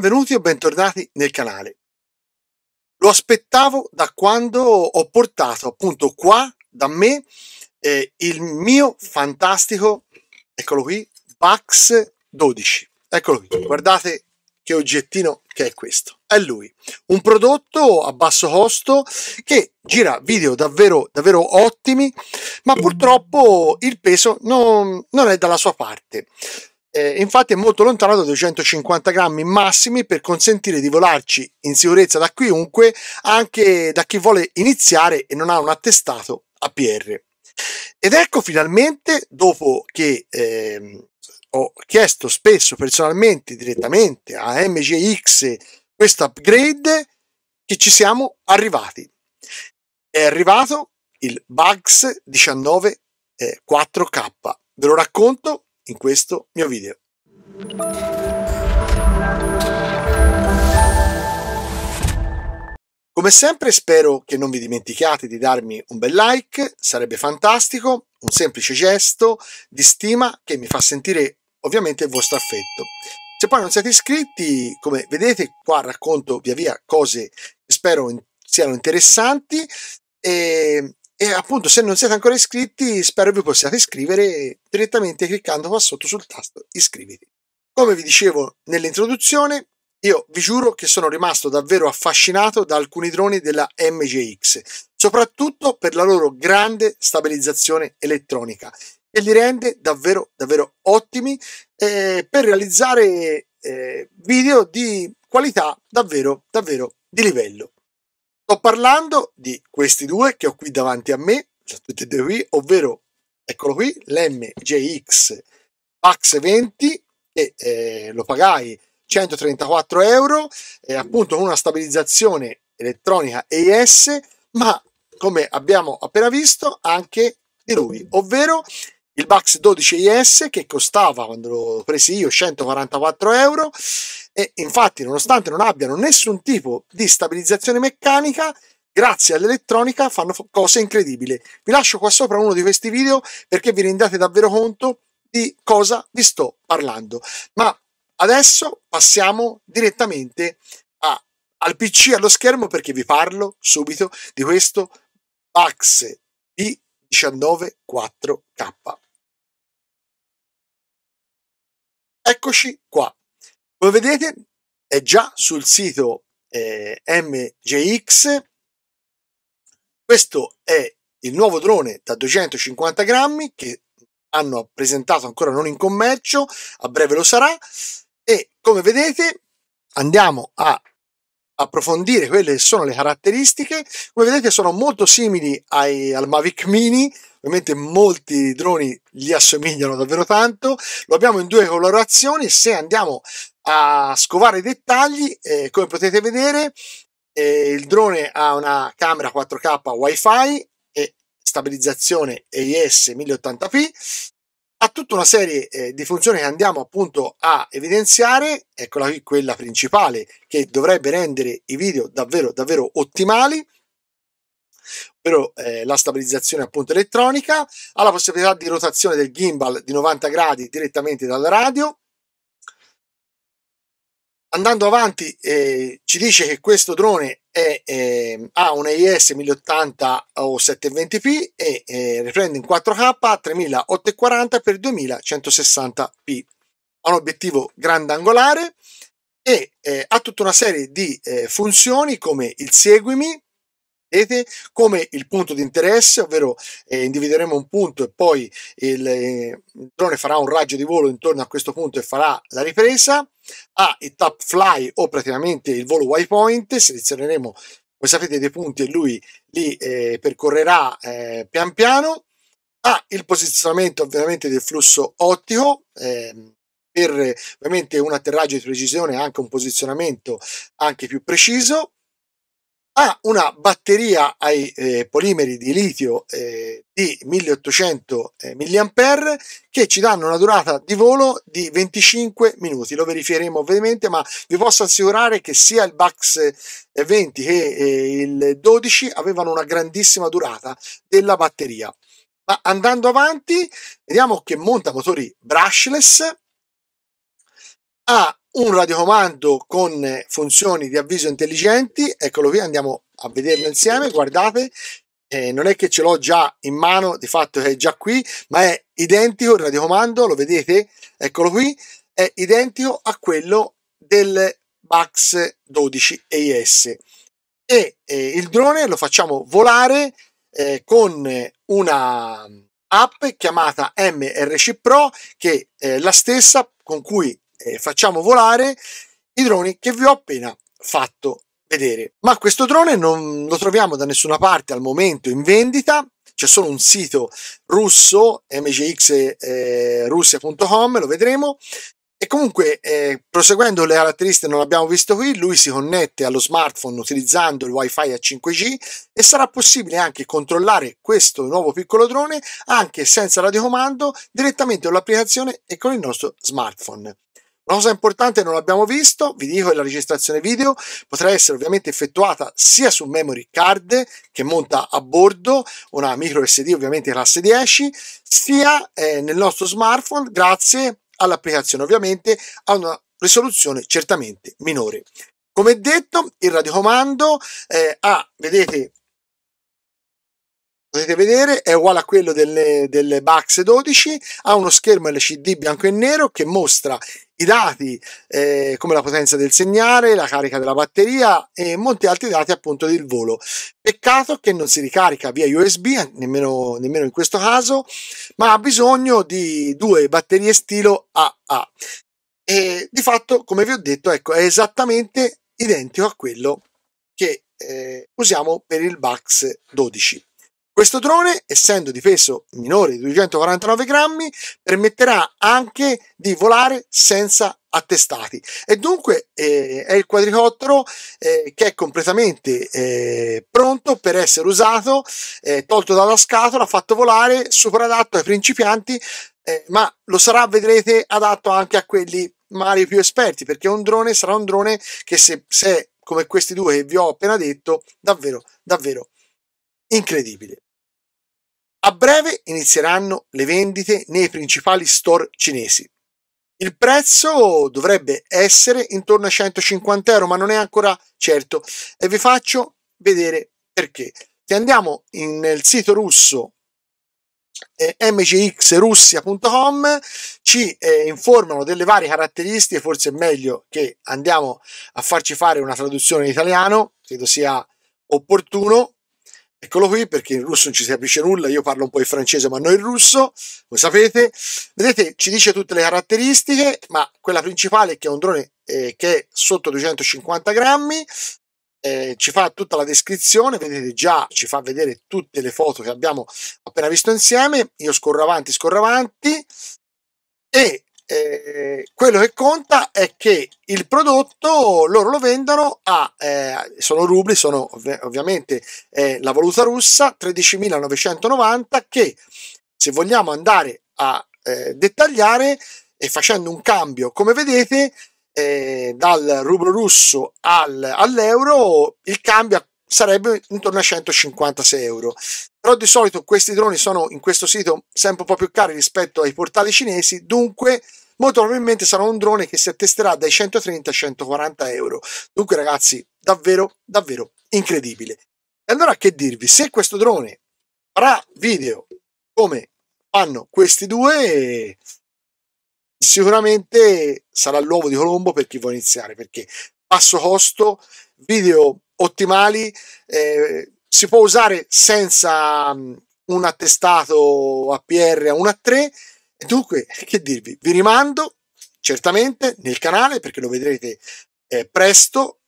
benvenuti o bentornati nel canale. Lo aspettavo da quando ho portato appunto qua da me eh, il mio fantastico, eccolo qui, Bax 12. Eccolo qui, guardate che oggettino che è questo. È lui, un prodotto a basso costo che gira video davvero, davvero ottimi, ma purtroppo il peso non, non è dalla sua parte. Eh, infatti è molto lontano da 250 grammi massimi per consentire di volarci in sicurezza da chiunque, anche da chi vuole iniziare e non ha un attestato APR. Ed ecco finalmente, dopo che eh, ho chiesto spesso personalmente, direttamente a MGX questo upgrade, che ci siamo arrivati. È arrivato il Bugs 19 eh, 4K. Ve lo racconto in questo mio video. Come sempre spero che non vi dimentichiate di darmi un bel like, sarebbe fantastico, un semplice gesto di stima che mi fa sentire ovviamente il vostro affetto. Se poi non siete iscritti, come vedete qua racconto via via cose che spero siano interessanti e e appunto, se non siete ancora iscritti, spero vi possiate iscrivere direttamente cliccando qua sotto sul tasto iscriviti. Come vi dicevo nell'introduzione, io vi giuro che sono rimasto davvero affascinato da alcuni droni della MGX, soprattutto per la loro grande stabilizzazione elettronica, che li rende davvero, davvero ottimi eh, per realizzare eh, video di qualità davvero, davvero di livello. Sto parlando di questi due che ho qui davanti a me, tutti e due ovvero, eccolo qui, l'MJX Pax 20, che eh, lo pagai 134 euro, eh, appunto con una stabilizzazione elettronica EIS, ma come abbiamo appena visto anche di lui, ovvero il Bax 12 IS che costava quando l'ho preso io 144 euro e infatti nonostante non abbiano nessun tipo di stabilizzazione meccanica grazie all'elettronica fanno cose incredibili vi lascio qua sopra uno di questi video perché vi rendate davvero conto di cosa vi sto parlando ma adesso passiamo direttamente a, al pc allo schermo perché vi parlo subito di questo Bax B194K Eccoci qua. Come vedete è già sul sito eh, MJX. Questo è il nuovo drone da 250 grammi che hanno presentato ancora non in commercio, a breve lo sarà. E come vedete andiamo a approfondire quelle che sono le caratteristiche. Come vedete sono molto simili ai, al Mavic Mini, ovviamente molti droni gli assomigliano davvero tanto, lo abbiamo in due colorazioni, se andiamo a scovare i dettagli, eh, come potete vedere eh, il drone ha una camera 4K WiFi e stabilizzazione EIS 1080p, ha tutta una serie eh, di funzioni che andiamo appunto a evidenziare, eccola qui quella principale che dovrebbe rendere i video davvero davvero ottimali, ovvero eh, la stabilizzazione appunto elettronica, ha la possibilità di rotazione del gimbal di 90 gradi direttamente dalla radio, andando avanti eh, ci dice che questo drone e, eh, ha un AIS 1080 o 720p e eh, riprende in 4K 3840x2160p. Ha un obiettivo grandangolare e eh, ha tutta una serie di eh, funzioni come il seguimi, vedete come il punto di interesse, ovvero eh, individueremo un punto e poi il, eh, il, drone farà un raggio di volo intorno a questo punto e farà la ripresa, ha il top fly o praticamente il volo waypoint, selezioneremo come sapete dei punti e lui li eh, percorrerà eh, pian piano, ha il posizionamento ovviamente del flusso ottico, ehm, per ovviamente un atterraggio di precisione anche un posizionamento anche più preciso, ha una batteria ai eh, polimeri di litio eh, di 1800 eh, mAh che ci danno una durata di volo di 25 minuti. Lo verificheremo ovviamente, ma vi posso assicurare che sia il Bax 20 eh, che eh, il 12 avevano una grandissima durata della batteria. Ma andando avanti, vediamo che monta motori brushless, ha un radiocomando con eh, funzioni di avviso intelligenti, eccolo qui, andiamo a vederlo insieme, guardate, eh, non è che ce l'ho già in mano, di fatto è già qui, ma è identico il radiocomando, lo vedete? Eccolo qui, è identico a quello del Bax 12 AS. e eh, il drone lo facciamo volare eh, con una app chiamata MRC Pro che è la stessa con cui eh, facciamo volare i droni che vi ho appena fatto vedere. Ma questo drone non lo troviamo da nessuna parte al momento in vendita, c'è solo un sito russo, mgxrussia.com, eh, lo vedremo. E comunque, eh, proseguendo le caratteristiche, non abbiamo visto qui, lui si connette allo smartphone utilizzando il wifi a 5G e sarà possibile anche controllare questo nuovo piccolo drone anche senza radiocomando direttamente con l'applicazione e con il nostro smartphone. Una cosa importante non l'abbiamo visto, vi dico che la registrazione video potrà essere ovviamente effettuata sia su memory card che monta a bordo, una micro SD ovviamente classe 10, sia eh, nel nostro smartphone grazie all'applicazione ovviamente a una risoluzione certamente minore. Come detto, il radiocomando eh, ha, vedete, potete vedere è uguale a quello delle, delle Bax 12 ha uno schermo LCD bianco e nero che mostra i dati eh, come la potenza del segnale la carica della batteria e molti altri dati appunto del volo peccato che non si ricarica via USB nemmeno, nemmeno in questo caso ma ha bisogno di due batterie stilo AA e di fatto come vi ho detto ecco è esattamente identico a quello che eh, usiamo per il Bax 12 questo drone, essendo di peso minore di 249 grammi, permetterà anche di volare senza attestati e dunque eh, è il quadricottero eh, che è completamente eh, pronto per essere usato, eh, tolto dalla scatola, fatto volare, super adatto ai principianti, eh, ma lo sarà, vedrete, adatto anche a quelli magari più esperti, perché un drone sarà un drone che se, se come questi due che vi ho appena detto, davvero, davvero incredibile. A breve inizieranno le vendite nei principali store cinesi. Il prezzo dovrebbe essere intorno a 150 euro, ma non è ancora certo e vi faccio vedere perché. Se andiamo in, nel sito russo eh, mgxrussia.com ci eh, informano delle varie caratteristiche, forse è meglio che andiamo a farci fare una traduzione in italiano, credo sia opportuno Eccolo qui perché in russo non ci si capisce nulla, io parlo un po' il francese ma non il russo, come sapete. Vedete, ci dice tutte le caratteristiche, ma quella principale è che è un drone eh, che è sotto 250 grammi, eh, ci fa tutta la descrizione, vedete già ci fa vedere tutte le foto che abbiamo appena visto insieme, io scorro avanti, scorro avanti e eh, quello che conta è che il prodotto loro lo vendono a, eh, sono rubli, sono ov- ovviamente eh, la valuta russa, 13.990 che se vogliamo andare a eh, dettagliare e facendo un cambio, come vedete, eh, dal rublo russo al, all'euro, il cambio sarebbe intorno a 156 euro però di solito questi droni sono in questo sito sempre un po' più cari rispetto ai portali cinesi, dunque molto probabilmente sarà un drone che si attesterà dai 130 ai 140 euro. Dunque ragazzi, davvero, davvero incredibile. E allora che dirvi, se questo drone farà video come fanno questi due, sicuramente sarà l'uovo di Colombo per chi vuole iniziare, perché basso costo, video ottimali, eh, si può usare senza mm, un attestato APR a 1 a 3. Dunque, che dirvi? Vi rimando certamente nel canale perché lo vedrete eh, presto,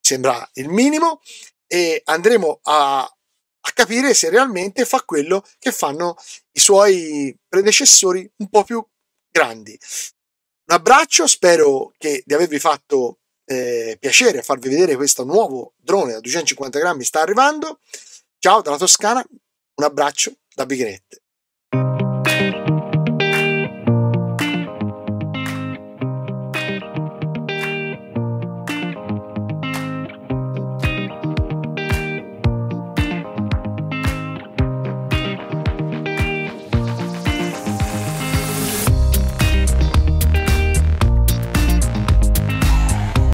sembra il minimo, e andremo a, a capire se realmente fa quello che fanno i suoi predecessori un po' più grandi. Un abbraccio, spero che di avervi fatto eh, piacere a farvi vedere questo nuovo drone da 250 grammi sta arrivando. Ciao dalla Toscana, un abbraccio da Bighinette.